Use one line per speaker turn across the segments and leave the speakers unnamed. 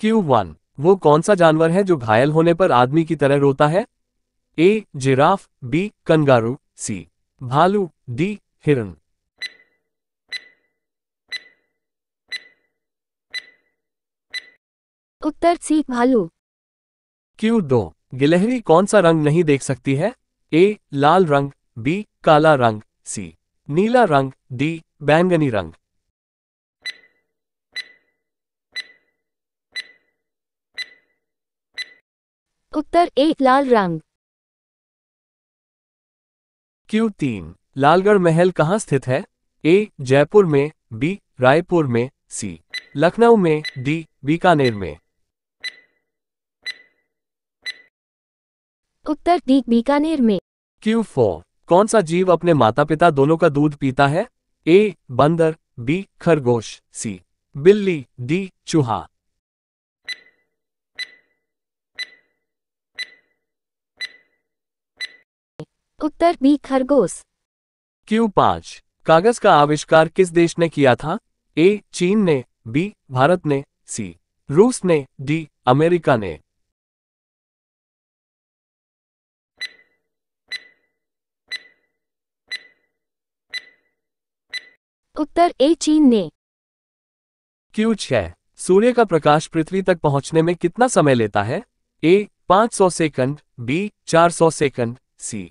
Q one वो कौन सा जानवर है जो घायल होने पर आदमी की तरह रोता है A giraffe B kangaroo C भालू डी हिरण
उत्तर सी भालू
क्यू दो गिलहरी कौन सा रंग नहीं देख सकती है ए लाल रंग बी काला रंग सी नीला रंग डी बैंगनी रंग
उत्तर ए लाल रंग
क्यू तीन लालगढ़ महल कहाँ स्थित है ए जयपुर में बी रायपुर में सी लखनऊ में डी बीकानेर में
उत्तर डी बीकानेर में
क्यू फोर कौन सा जीव अपने माता पिता दोनों का दूध पीता है ए बंदर बी खरगोश सी बिल्ली डी चूहा
उत्तर बी खरगोश
क्यू पांच कागज का आविष्कार किस देश ने किया था ए चीन ने बी भारत ने सी रूस ने डी अमेरिका ने
उत्तर ए चीन ने
क्यू छह सूर्य का प्रकाश पृथ्वी तक पहुंचने में कितना समय लेता है A 500 second B 400 second C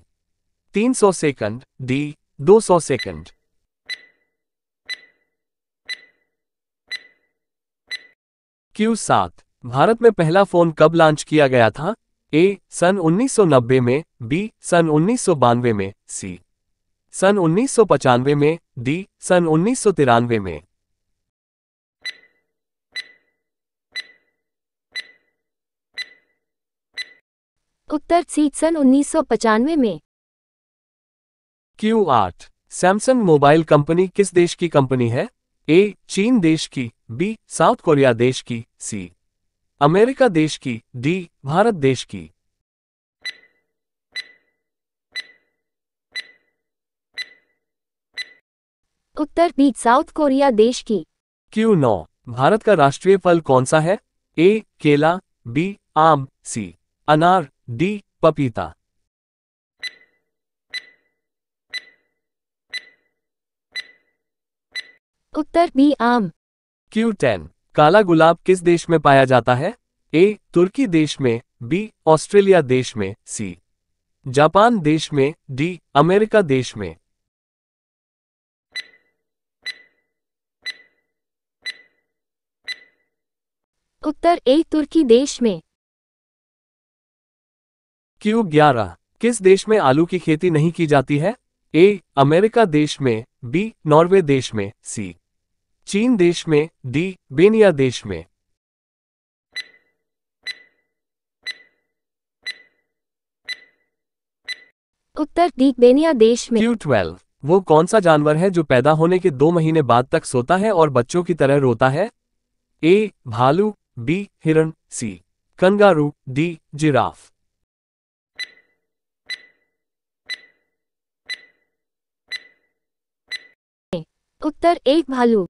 सौ सेकंड डी सौ सेकंड क्यू सात भारत में पहला फोन कब लॉन्च किया गया था ए सन 1990 में बी सन उन्नीस में सी सन उन्नीस में डी सन उन्नीस में
उत्तर सीट सन उन्नीस में
क्यू आठ सैमसंग मोबाइल कंपनी किस देश की कंपनी है ए चीन देश की बी साउथ कोरिया देश की सी अमेरिका देश की डी भारत देश की
उत्तर बी साउथ कोरिया देश की
क्यू नौ भारत का राष्ट्रीय फल कौन सा है ए केला बी आम सी अनार डी पपीता उत्तर बी आम क्यू टेन काला गुलाब किस देश में पाया जाता है ए तुर्की देश में बी ऑस्ट्रेलिया देश में सी जापान देश में डी अमेरिका देश में
उत्तर ए तुर्की देश में
क्यू ग्यारह किस देश में आलू की खेती नहीं की जाती है ए अमेरिका देश में बी नॉर्वे देश में सी चीन देश में दी बेनिया देश में
उत्तर दी बेनिया देश में क्यू
ट्वेल्व वो कौन सा जानवर है जो पैदा होने के दो महीने बाद तक सोता है और बच्चों की तरह रोता है ए भालू बी हिरण सी कंगारू डी जिराफ
उत्तर एक भालू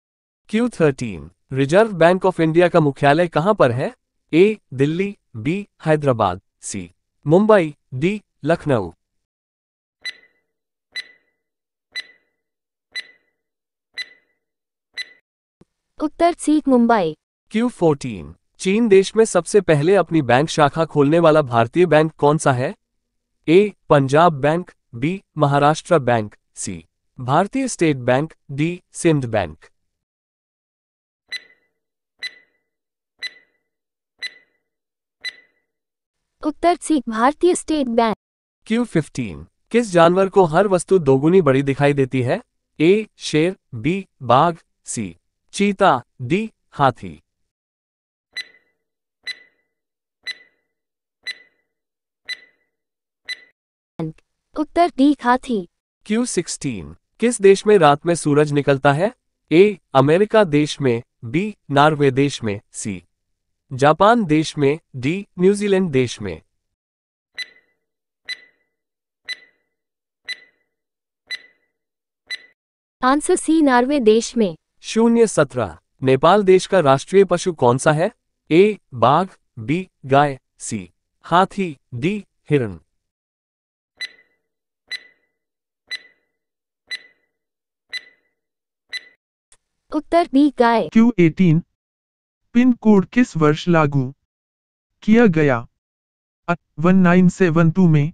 Q thirteen Reserve Bank of India का मुख्यालय कहां पर है A Delhi B Hyderabad C Mumbai D Lucknow
उत्तर सी मुंबई
क्यू फोर्टीन चीन देश में सबसे पहले अपनी बैंक शाखा खोलने वाला भारतीय बैंक कौन सा है A Punjab Bank B Maharashtra Bank C Bharatiya State Bank D Sindh Bank
उत्तर C Bharatiya State bank
Q fifteen किस जानवर को हर वस्तु दोगुनी बड़ी दिखाई देती है ए शेर बी बाघ सी चीता डी हाथी
उत्तर डी हाथी
क्यू सिक्सटीन किस देश में रात में सूरज निकलता है ए अमेरिका देश में बी नॉर्वे देश में सी जापान देश में डी न्यूजीलैंड देश में
आंसर सी नार्वे देश में
शून्य सत्रह नेपाल देश का राष्ट्रीय पशु कौन सा है ए बाघ बी गाय सी हाथी डी हिरण
उत्तर बी गाय
क्यू एटीन पिन कोड किस वर्ष लागू किया गया वन नाइन सेवन टू में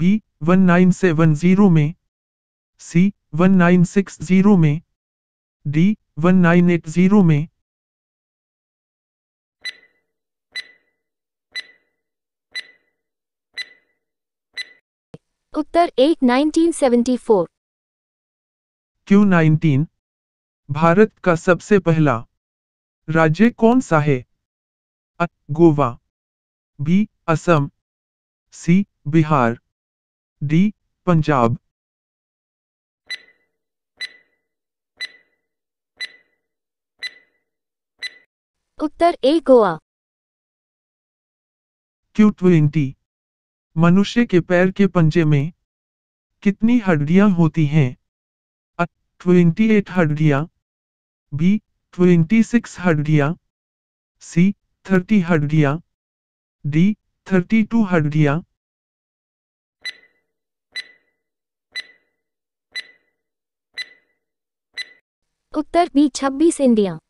B one nine seven zero में C one nine six zero में D one nine eight zero में
उत्तर eight nineteen seventy four
Q nineteen Bharat का सबसे पहला राज्य कौन सा है A Goa B Assam C Bihar D Punjab
उत्तर ए गोवा
क्यू ट्वेंटी मनुष्य के पैर के पंजे में कितनी हड्डियां होती हैं ट्वेंटी एट हड्डियां बी ट्वेंटी सिक्स हड्डियां सी थर्टी हड्डियां डी थर्टी टू हड्डियां
उत्तर बी छब्बीस इंडिया